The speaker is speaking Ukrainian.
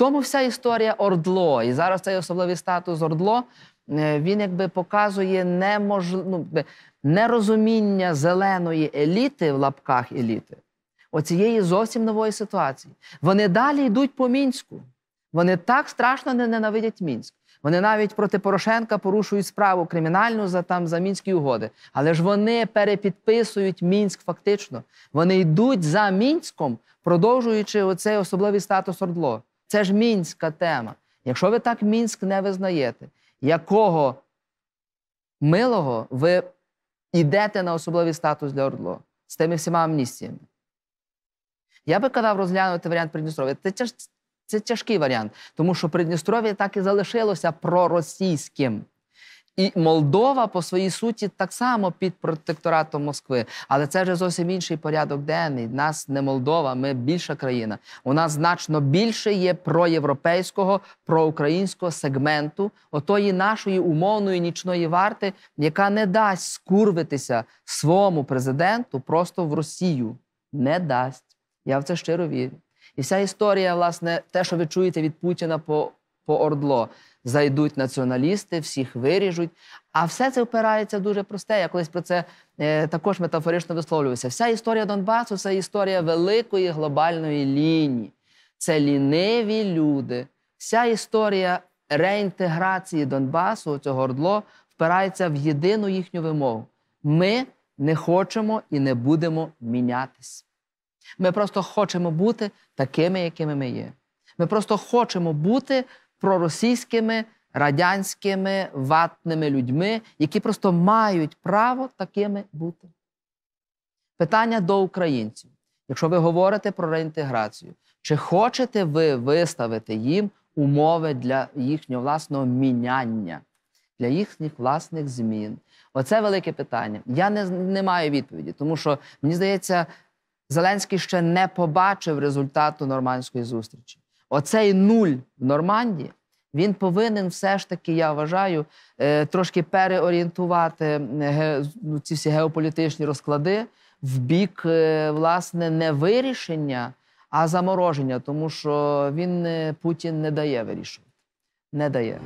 тому вся історія ордло. І зараз цей особливий статус ордло е, він якби показує немож... ну, нерозуміння зеленої еліти в лапках еліти, оцієї зовсім нової ситуації. Вони далі йдуть по мінську. Вони так страшно не ненавидять мінськ. Вони навіть проти Порошенка порушують справу кримінальну за там за мінські угоди. Але ж вони перепідписують мінськ фактично. Вони йдуть за мінськом, продовжуючи оцей особливий статус ордло. Це ж мінська тема. Якщо ви так мінськ не визнаєте, якого милого ви йдете на особливий статус для Ордло з тими всіма амністіями? Я би казав розглянути варіант Придністров'я. Це тяж... це тяжкий варіант, тому що Придністров'я так і залишилося проросійським. І Молдова по своїй суті так само під протекторатом Москви. Але це вже зовсім інший порядок денний. Нас не Молдова, ми більша країна. У нас значно більше є проєвропейського, проукраїнського сегменту, отої нашої умовної нічної варти, яка не дасть скурвитися своєму президенту просто в Росію. Не дасть. Я в це щиро вірю. І вся історія, власне, те, що ви чуєте від Путіна по по ордло. Зайдуть націоналісти, всіх виріжуть. А все це впирається в дуже просте. Я колись про це е, також метафорично висловлювався. Вся історія Донбасу це історія великої глобальної лінії. Це ліниві люди. Вся історія реінтеграції Донбасу, цього ордло, впирається в єдину їхню вимогу. Ми не хочемо і не будемо мінятись. Ми просто хочемо бути такими, якими ми є. Ми просто хочемо бути проросійськими радянськими ватними людьми, які просто мають право такими бути. Питання до українців. Якщо ви говорите про реінтеграцію, чи хочете ви виставити їм умови для їхнього власного міняння, для їхніх власних змін? Оце велике питання. Я не, не маю відповіді, тому що мені здається, Зеленський ще не побачив результату нормандської зустрічі. Оцей нуль в Нормандії він повинен все ж таки, я вважаю, е, трошки переорієнтувати ну, ці всі геополітичні розклади в бік е, власне не вирішення, а замороження, тому що він е, Путін не дає вирішувати. Не дає.